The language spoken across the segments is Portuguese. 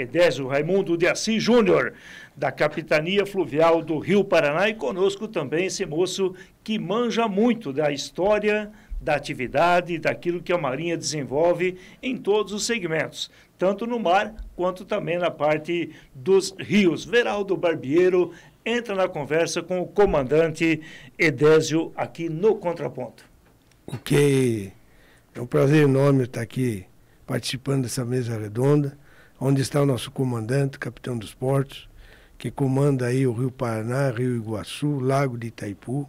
Edésio Raimundo de Assis Júnior, da Capitania Fluvial do Rio Paraná, e conosco também esse moço que manja muito da história, da atividade, daquilo que a Marinha desenvolve em todos os segmentos, tanto no mar quanto também na parte dos rios. Veraldo Barbiero entra na conversa com o comandante Edésio aqui no Contraponto. O que é um prazer enorme estar aqui participando dessa mesa redonda onde está o nosso comandante, capitão dos portos, que comanda aí o Rio Paraná, Rio Iguaçu, Lago de Itaipu,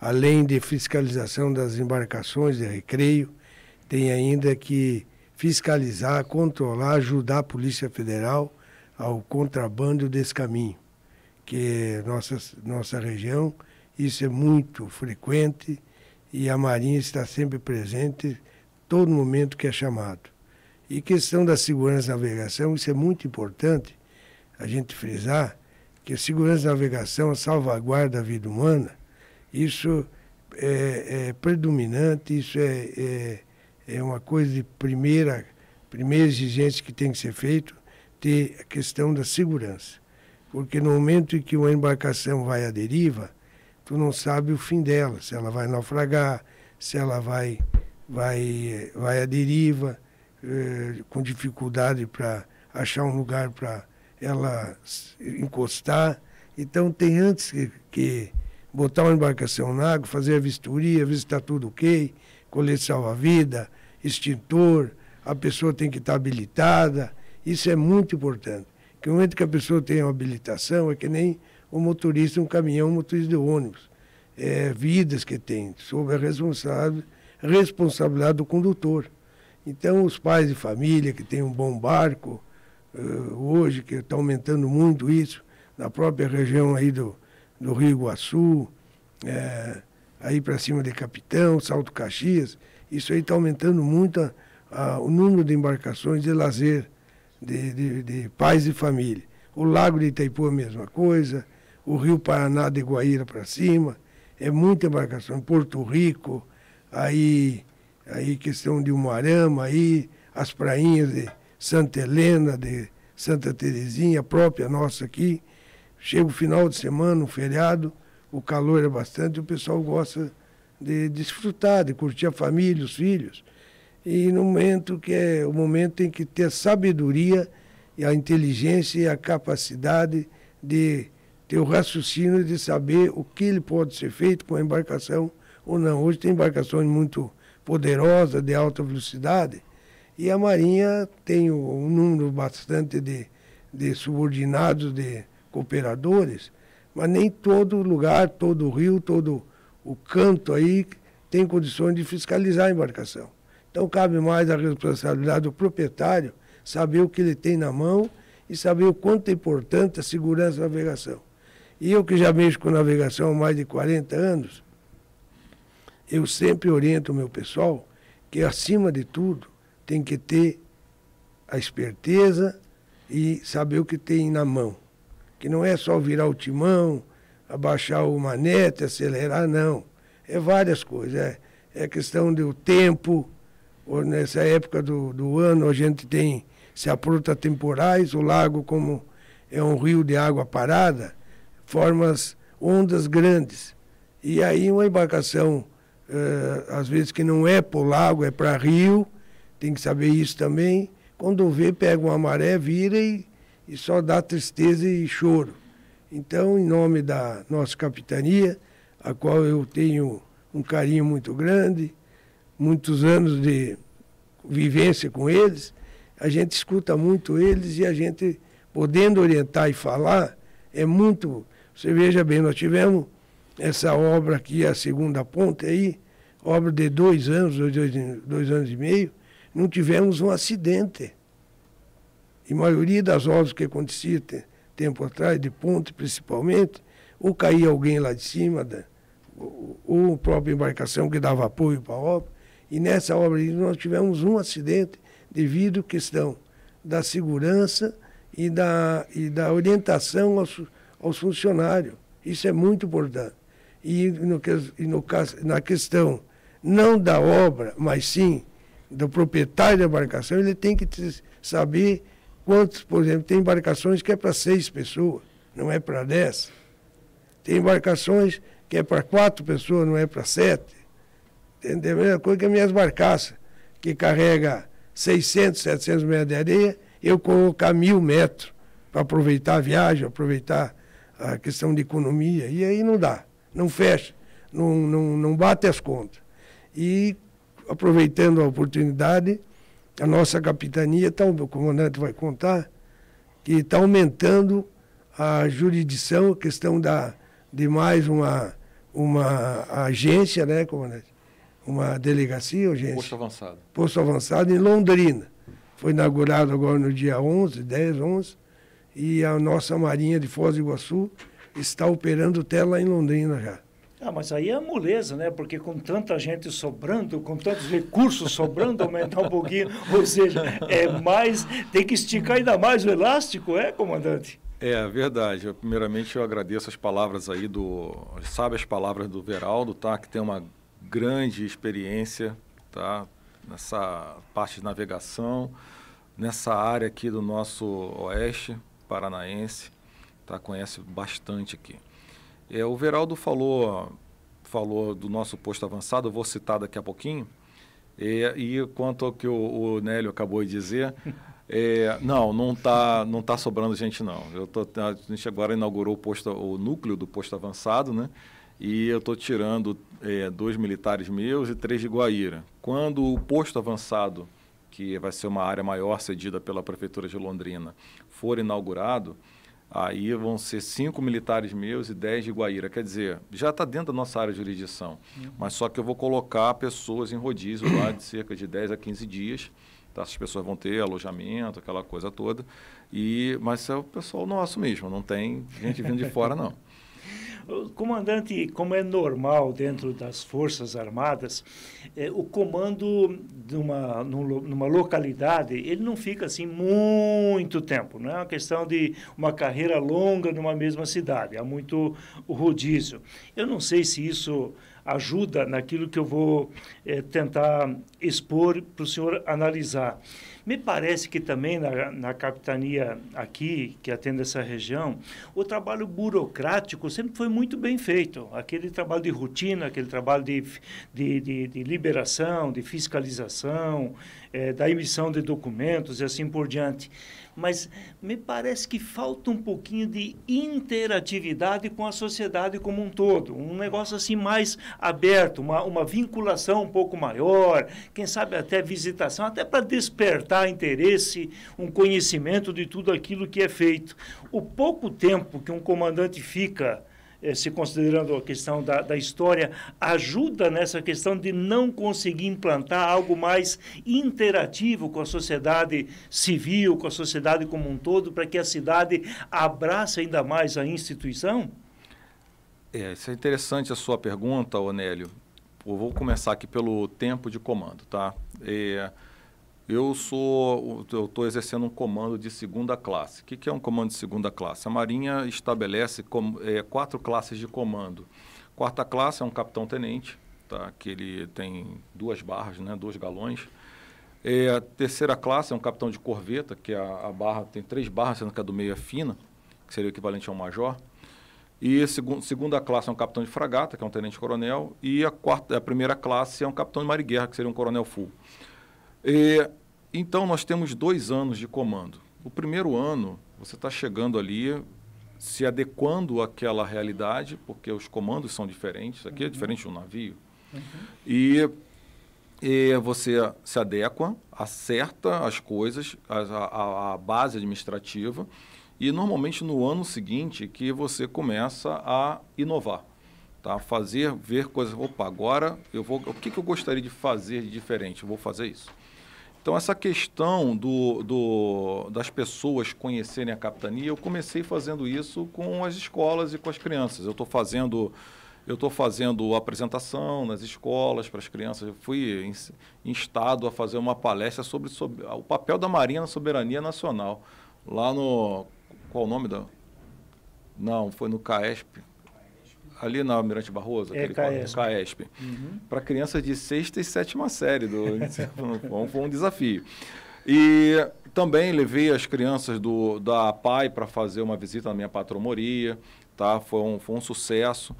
além de fiscalização das embarcações de recreio, tem ainda que fiscalizar, controlar, ajudar a Polícia Federal ao contrabando desse caminho, que nossa nossa região isso é muito frequente e a Marinha está sempre presente todo momento que é chamado. E questão da segurança da navegação, isso é muito importante a gente frisar que a segurança da navegação salvaguarda a vida humana, isso é, é predominante, isso é, é, é, uma coisa de primeira, primeira exigência que tem que ser feito, ter a questão da segurança. Porque no momento em que uma embarcação vai à deriva, tu não sabe o fim dela, se ela vai naufragar, se ela vai, vai, vai à deriva, eh, com dificuldade para achar um lugar para ela encostar. Então tem antes que, que botar uma embarcação na água, fazer a vistoria, ver se está tudo ok, colete salva-vida, extintor, a pessoa tem que estar tá habilitada. Isso é muito importante. Que no momento que a pessoa tem uma habilitação, é que nem o motorista, um caminhão, um motorista de ônibus. É, vidas que tem, sob a responsabilidade, responsabilidade do condutor. Então, os pais de família que têm um bom barco, uh, hoje que está aumentando muito isso, na própria região aí do, do Rio Iguaçu, é, aí para cima de Capitão, Salto Caxias, isso aí está aumentando muito a, a, o número de embarcações de lazer de, de, de pais e família. O Lago de Itaipu a mesma coisa, o Rio Paraná de Guaíra para cima, é muita embarcação. Porto Rico, aí aí questão de Umarama, aí, as prainhas de Santa Helena, de Santa Terezinha, a própria nossa aqui. Chega o final de semana, um feriado, o calor é bastante, o pessoal gosta de desfrutar, de curtir a família, os filhos. E no momento que é o momento em que ter a sabedoria e a inteligência e a capacidade de ter o raciocínio de saber o que ele pode ser feito com a embarcação ou não. Hoje tem embarcações muito poderosa, de alta velocidade, e a Marinha tem um número bastante de, de subordinados, de cooperadores, mas nem todo lugar, todo rio, todo o canto aí tem condições de fiscalizar a embarcação. Então cabe mais a responsabilidade do proprietário saber o que ele tem na mão e saber o quanto é importante a segurança da navegação. E eu que já mexo com navegação há mais de 40 anos, eu sempre oriento o meu pessoal que, acima de tudo, tem que ter a esperteza e saber o que tem na mão. Que não é só virar o timão, abaixar o manete, acelerar, não. É várias coisas. É, é questão do tempo. Nessa época do, do ano, a gente tem seafruta temporais, o lago, como é um rio de água parada, forma ondas grandes. E aí uma embarcação eh, às vezes que não é para o lago, é para rio, tem que saber isso também. Quando vê, pega uma maré, vira e, e só dá tristeza e choro. Então, em nome da nossa capitania, a qual eu tenho um carinho muito grande, muitos anos de vivência com eles, a gente escuta muito eles e a gente, podendo orientar e falar, é muito. Você veja bem, nós tivemos essa obra aqui, a segunda ponte aí, obra de dois anos, dois, dois anos e meio, não tivemos um acidente. E a maioria das obras que acontecia tempo atrás, de ponte principalmente, ou caía alguém lá de cima, da, ou a própria embarcação que dava apoio para a obra. E nessa obra aí nós tivemos um acidente devido à questão da segurança e da, e da orientação aos, aos funcionários. Isso é muito importante e, no, e no, na questão não da obra, mas sim do proprietário da embarcação, ele tem que saber quantos, por exemplo, tem embarcações que é para seis pessoas, não é para dez. Tem embarcações que é para quatro pessoas, não é para sete. Entendeu? É a mesma coisa que as minhas barcaças, que carrega 600, 700 metros de areia, eu colocar mil metros para aproveitar a viagem, aproveitar a questão de economia, e aí não dá não fecha, não, não, não bate as contas. E, aproveitando a oportunidade, a nossa capitania, tá, o comandante vai contar, que está aumentando a jurisdição, a questão da, de mais uma, uma agência, né, comandante? Uma delegacia, agência? Posto avançado. Posto avançado em Londrina. Foi inaugurado agora no dia 11, 10, 11, e a nossa Marinha de Foz do Iguaçu está operando tela em Londrina já. Ah, mas aí é moleza, né? Porque com tanta gente sobrando, com tantos recursos sobrando, aumentar um pouquinho, ou seja, é mais, tem que esticar ainda mais o elástico, é, comandante? É, é verdade. Eu, primeiramente, eu agradeço as palavras aí do, sabe as palavras do Veraldo, tá? Que tem uma grande experiência, tá? Nessa parte de navegação, nessa área aqui do nosso oeste paranaense tá? conhece bastante aqui. É, o Veraldo falou, falou do nosso posto avançado, eu vou citar daqui a pouquinho. E, é, e quanto ao que o, o Nélio acabou de dizer, é, não, não está não tá sobrando gente, não. Eu tô, a gente agora inaugurou o, posto, o núcleo do posto avançado, né? E eu estou tirando é, dois militares meus e três de Guaíra. Quando o posto avançado, que vai ser uma área maior cedida pela Prefeitura de Londrina, for inaugurado, Aí vão ser cinco militares meus e dez de Guaíra. Quer dizer, já está dentro da nossa área de jurisdição. Uhum. Mas só que eu vou colocar pessoas em rodízio lá de cerca de 10 a 15 dias. Tá? Essas pessoas vão ter alojamento, aquela coisa toda. E, mas é o pessoal nosso mesmo, não tem gente vindo de fora, não comandante, como é normal dentro das Forças Armadas, eh, o comando numa, numa localidade, ele não fica assim muito tempo, não é uma questão de uma carreira longa numa mesma cidade, há muito o rodízio. Eu não sei se isso ajuda naquilo que eu vou eh, tentar expor para o senhor analisar. Me parece que também na, na capitania aqui, que atende essa região, o trabalho burocrático sempre foi muito bem feito. Aquele trabalho de rotina, aquele trabalho de, de, de, de liberação, de fiscalização, é, da emissão de documentos e assim por diante. Mas me parece que falta um pouquinho de interatividade com a sociedade como um todo, um negócio assim mais aberto, uma, uma vinculação um pouco maior, quem sabe até visitação, até para despertar interesse, um conhecimento de tudo aquilo que é feito. O pouco tempo que um comandante fica eh, se considerando a questão da, da história, ajuda nessa questão de não conseguir implantar algo mais interativo com a sociedade civil, com a sociedade como um todo, para que a cidade abrace ainda mais a instituição? É, isso é interessante a sua pergunta, Onélio. Eu vou começar aqui pelo tempo de comando, tá? É, eu sou, eu estou exercendo um comando de segunda classe. O que, que, é um comando de segunda classe? A Marinha estabelece com, é, quatro classes de comando. Quarta classe é um capitão-tenente, tá? que ele tem duas barras, né? dois galões. É, a terceira classe é um capitão de corveta, que é a, a, barra tem três barras, sendo que a do meio é fina, que seria o equivalente a um major. E segundo, segunda classe é um capitão de fragata, que é um tenente-coronel. E a, quarta, a primeira classe é um capitão de marinha-guerra, que seria um coronel full. E é, então, nós temos dois anos de comando. O primeiro ano, você está chegando ali, se adequando àquela realidade, porque os comandos são diferentes. Aqui é uhum. é diferente de um navio. Uhum. E, e, você se adequa, acerta as coisas, a, a, a base administrativa. E normalmente no ano seguinte é que você começa a inovar, tá? Fazer, ver coisas. Opa, agora eu vou. O que, que eu gostaria de fazer de diferente? Eu vou fazer isso. Então, essa questão do, do, das pessoas conhecerem a capitania, eu comecei fazendo isso com as escolas e com as crianças. Eu estou fazendo. Eu estou fazendo apresentação nas escolas para as crianças. Eu fui instado a fazer uma palestra sobre, sobre, o papel da Marinha na soberania nacional. Lá no. Qual o nome da. Não, foi no CAESP, ali na Almirante Barroso, é, aquele é, CAESP, CAESP uhum. para crianças de sexta e sétima série. Do, foi um desafio. E também levei as crianças do, da PAI para fazer uma visita na minha patromoria, tá? foi, um, foi um sucesso.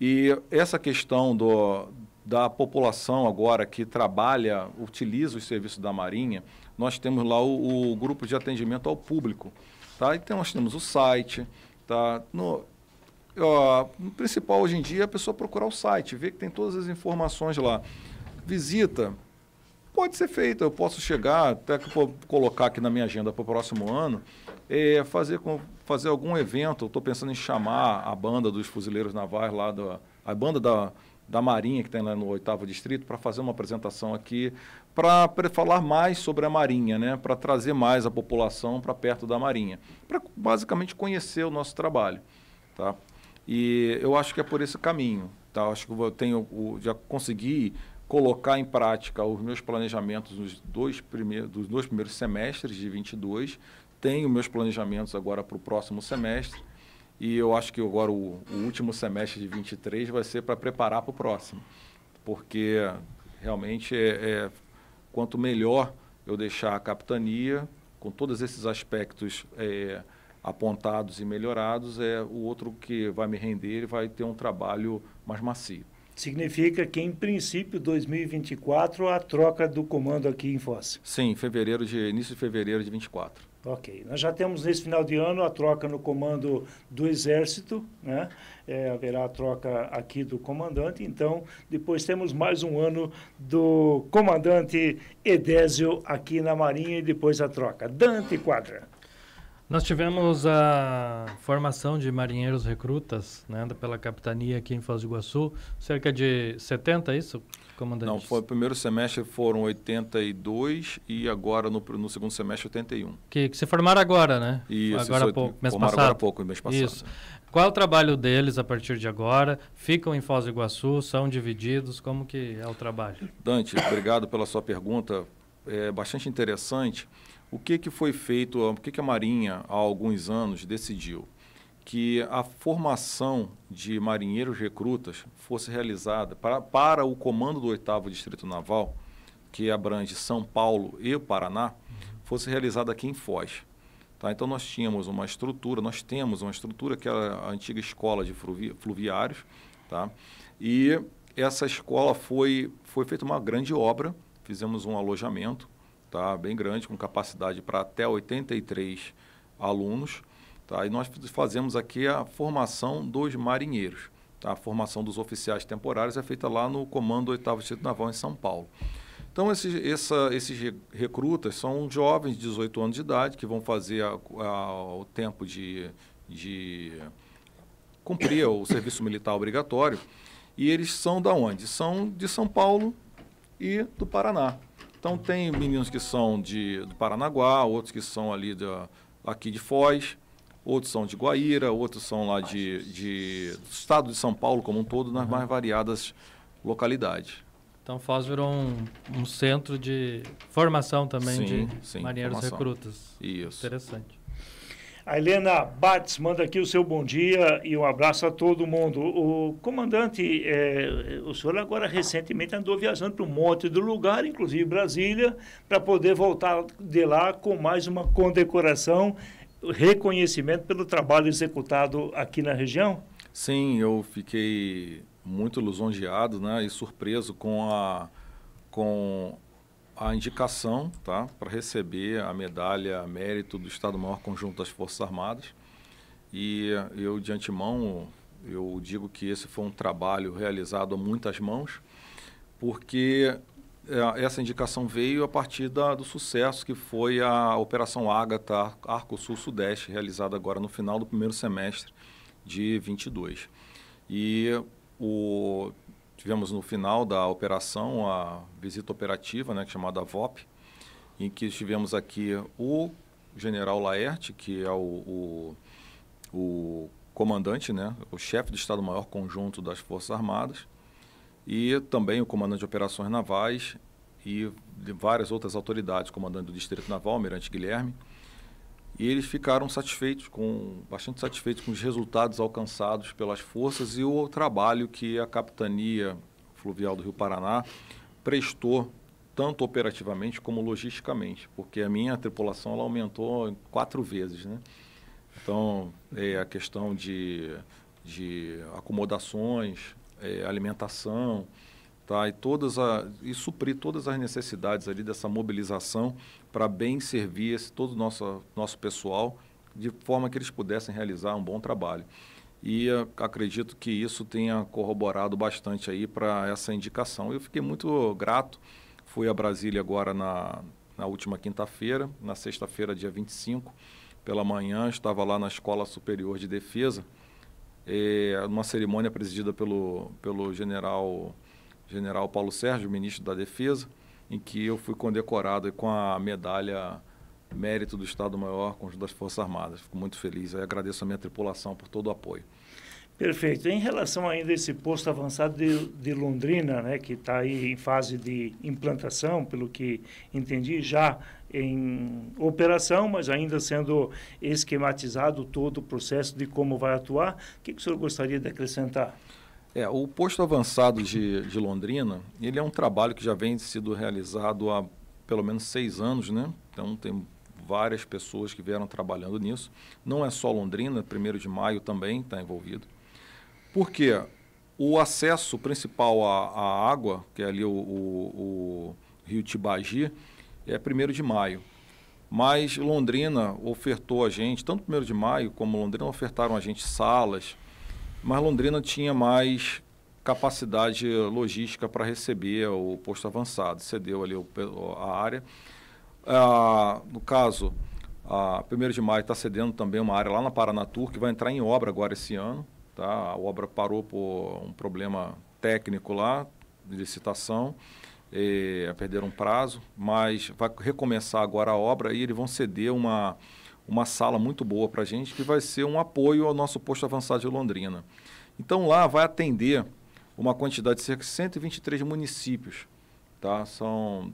E essa questão do, da população agora que trabalha, utiliza os serviços da Marinha, nós temos lá o, o grupo de atendimento ao público. Tá? Então, nós temos o site. Tá? No, ó, o principal hoje em dia é a pessoa procurar o site, ver que tem todas as informações lá. Visita. Pode ser feita, eu posso chegar, até que vou colocar aqui na minha agenda para o próximo ano, é, fazer, com, fazer algum evento. Estou pensando em chamar a banda dos fuzileiros navais lá, da, a banda da, da Marinha, que tem lá no oitavo distrito, para fazer uma apresentação aqui, para falar mais sobre a Marinha, né? para trazer mais a população para perto da Marinha, para basicamente conhecer o nosso trabalho. Tá? E eu acho que é por esse caminho. Tá? Eu acho que eu tenho, já consegui colocar em prática os meus planejamentos nos dois primeiros, dos dois primeiros semestres de 22. Tenho meus planejamentos agora para o próximo semestre. E eu acho que agora o, o último semestre de 23 vai ser para preparar para o próximo. Porque realmente é, é, quanto melhor eu deixar a capitania, com todos esses aspectos. É, apontados e melhorados, é o outro que vai me render, e vai ter um trabalho mais macio. Significa que, em princípio, 2024, a troca do comando aqui em Foz. Sim, fevereiro de, início de fevereiro de 24. Ok. Nós já temos nesse final de ano a troca no comando do Exército, né? É, haverá a troca aqui do comandante. Então, depois temos mais um ano do comandante Edésio aqui na Marinha e depois a troca. Dante Quadra. Nós tivemos a formação de marinheiros recrutas, né, pela capitania aqui em Foz do Iguaçu, cerca de 70, é isso, comandante? Não, foi o primeiro semestre foram 82 e agora no, no segundo semestre 81. Que, que se formaram agora, né? Isso, agora isso, pouco, mês passado. agora pouco, mês passado. Isso. Qual é o trabalho deles a partir de agora? Ficam em Foz do Iguaçu, são divididos, como que é o trabalho? Dante, obrigado pela sua pergunta, é bastante interessante o que, que foi feito, o que, que a Marinha, há alguns anos, decidiu? Que a formação de marinheiros recrutas fosse realizada para, para o comando do 8 Distrito Naval, que abrange São Paulo e o Paraná, fosse realizada aqui em Foz. Tá? Então, nós tínhamos uma estrutura, nós temos uma estrutura que era é a antiga escola de fluvi fluviários, tá? e essa escola foi, foi feita uma grande obra, fizemos um alojamento, tá? bem grande, com capacidade para até 83 alunos. Tá? E nós fazemos aqui a formação dos marinheiros. Tá? A formação dos oficiais temporários é feita lá no Comando 8 Distrito Naval, em São Paulo. Então, esses, essa, esses recrutas são jovens de 18 anos de idade que vão fazer a, a, o tempo de, de cumprir o serviço militar obrigatório. E eles são da onde? São de São Paulo e do Paraná. Então tem meninos que são de, do Paranaguá, outros que são ali da, aqui de Foz, outros são de Guaíra, outros são lá de, de do estado de São Paulo como um todo, nas uhum. mais variadas localidades. Então Foz virou um, um centro de formação também sim, de sim, marinheiros formação. recrutas. Isso. Interessante. A Helena Bates manda aqui o seu bom dia e um abraço a todo mundo. O comandante, é, o senhor agora recentemente andou viajando para um monte de lugar, inclusive Brasília, para poder voltar de lá com mais uma condecoração, reconhecimento pelo trabalho executado aqui na região? Sim, eu fiquei muito lisonjeado né, e surpreso com a, com a indicação tá, para receber a medalha mérito do Estado-Maior Conjunto das Forças Armadas. E eu, de antemão, eu digo que esse foi um trabalho realizado a muitas mãos, porque é, essa indicação veio a partir da, do sucesso que foi a Operação Ágata Arco Sul-Sudeste, realizada agora no final do primeiro semestre de 22. E o, Tivemos no final da operação a visita operativa, né, chamada VOP, em que tivemos aqui o general Laerte, que é o, o, o comandante, né, o chefe de Estado-Maior Conjunto das Forças Armadas, e também o comandante de operações navais e várias outras autoridades, comandante do Distrito Naval, Almirante Guilherme, e eles ficaram satisfeitos com bastante satisfeitos com os resultados alcançados pelas forças e o trabalho que a capitania fluvial do Rio Paraná prestou tanto operativamente como logisticamente, porque a minha tripulação ela aumentou quatro vezes, né? Então é a questão de, de acomodações, é, alimentação, tá? e, todas a, e suprir todas as necessidades ali dessa mobilização para bem servir esse, todo o nosso, nosso pessoal, de forma que eles pudessem realizar um bom trabalho. E eh, acredito que isso tenha corroborado bastante aí para essa indicação. Eu fiquei muito grato, fui a Brasília agora na, na última quinta-feira, na sexta-feira, dia 25, pela manhã, estava lá na Escola Superior de Defesa, é, uma cerimônia presidida pelo, pelo general general Paulo Sérgio, ministro da Defesa, em que eu fui condecorado com a medalha Mérito do Estado-Maior Conjunto das Forças Armadas. Fico muito feliz e agradeço a minha tripulação por todo o apoio. Perfeito. Em relação ainda a esse posto avançado de, de Londrina, né, que está aí em fase de implantação, pelo que entendi, já em operação, mas ainda sendo esquematizado todo o processo de como vai atuar, o que, que o senhor gostaria de acrescentar? É, o posto avançado de, de Londrina, ele é um trabalho que já vem sendo realizado há pelo menos seis anos, né? Então tem várias pessoas que vieram trabalhando nisso. Não é só Londrina, 1 de maio também está envolvido. Porque o acesso principal à, à água, que é ali o, o, o rio Tibagi, é 1 de maio. Mas Londrina ofertou a gente, tanto 1 de maio como Londrina ofertaram a gente salas, mas Londrina tinha mais capacidade logística para receber o posto avançado, cedeu ali o, a área. Ah, no caso, a 1 de maio está cedendo também uma área lá na Paranatur, que vai entrar em obra agora esse ano. Tá? A obra parou por um problema técnico lá, de licitação, a perderam um prazo, mas vai recomeçar agora a obra e eles vão ceder uma uma sala muito boa para a gente, que vai ser um apoio ao nosso posto avançado de Londrina. Então lá vai atender uma quantidade de cerca de 123 municípios. Tá? São,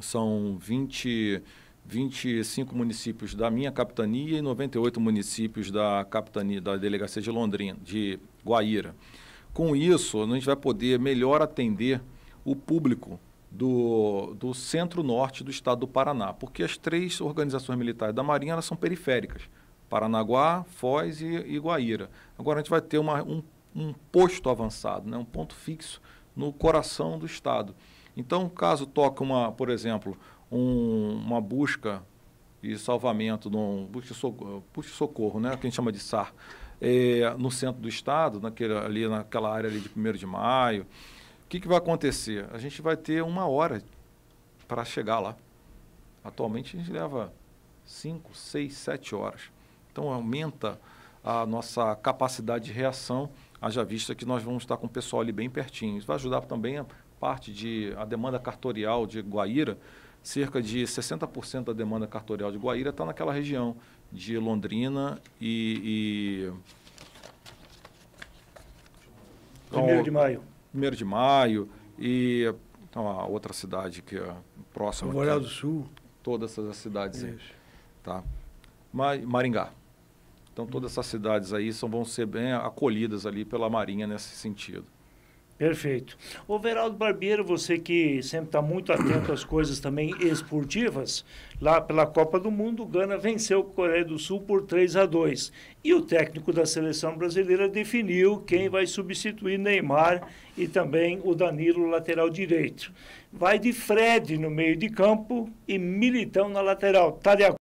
são 20, 25 municípios da minha capitania e 98 municípios da capitania da delegacia de Londrina, de Guaíra. Com isso, a gente vai poder melhor atender o público do, do centro-norte do estado do Paraná, porque as três organizações militares da Marinha elas são periféricas, Paranaguá, Foz e, e Guaíra. Agora a gente vai ter uma, um, um posto avançado, né, um ponto fixo no coração do estado. Então, caso toque uma, por exemplo, um, uma busca e salvamento, num, busca, socorro, busca socorro, né, que a gente chama de SAR, é, eh, no centro do estado, naquele, ali naquela área ali de 1 de maio, que, que vai acontecer? A gente vai ter uma hora para chegar lá. Atualmente a gente leva 5, 6, 7 horas. Então aumenta a nossa capacidade de reação, haja vista que nós vamos estar com o pessoal ali bem pertinho. Isso vai ajudar também a parte de a demanda cartorial de Guaíra, cerca de 60% da demanda cartorial de Guaíra está naquela região de Londrina e, e... Primeiro de maio. 1 de maio e então, a outra cidade que é próxima. Moral é do Sul. Todas essas cidades Isso. aí. Tá? Maringá. Então, todas essas cidades aí são, vão ser bem acolhidas ali pela Marinha nesse sentido. Perfeito. O Veraldo Barbeiro, você que sempre está muito atento às coisas também esportivas, lá pela Copa do Mundo, o Gana venceu a Coreia do Sul por 3 a 2. E o técnico da seleção brasileira definiu quem vai substituir Neymar e também o Danilo, lateral direito. Vai de Fred no meio de campo e Militão na lateral. Está de acordo?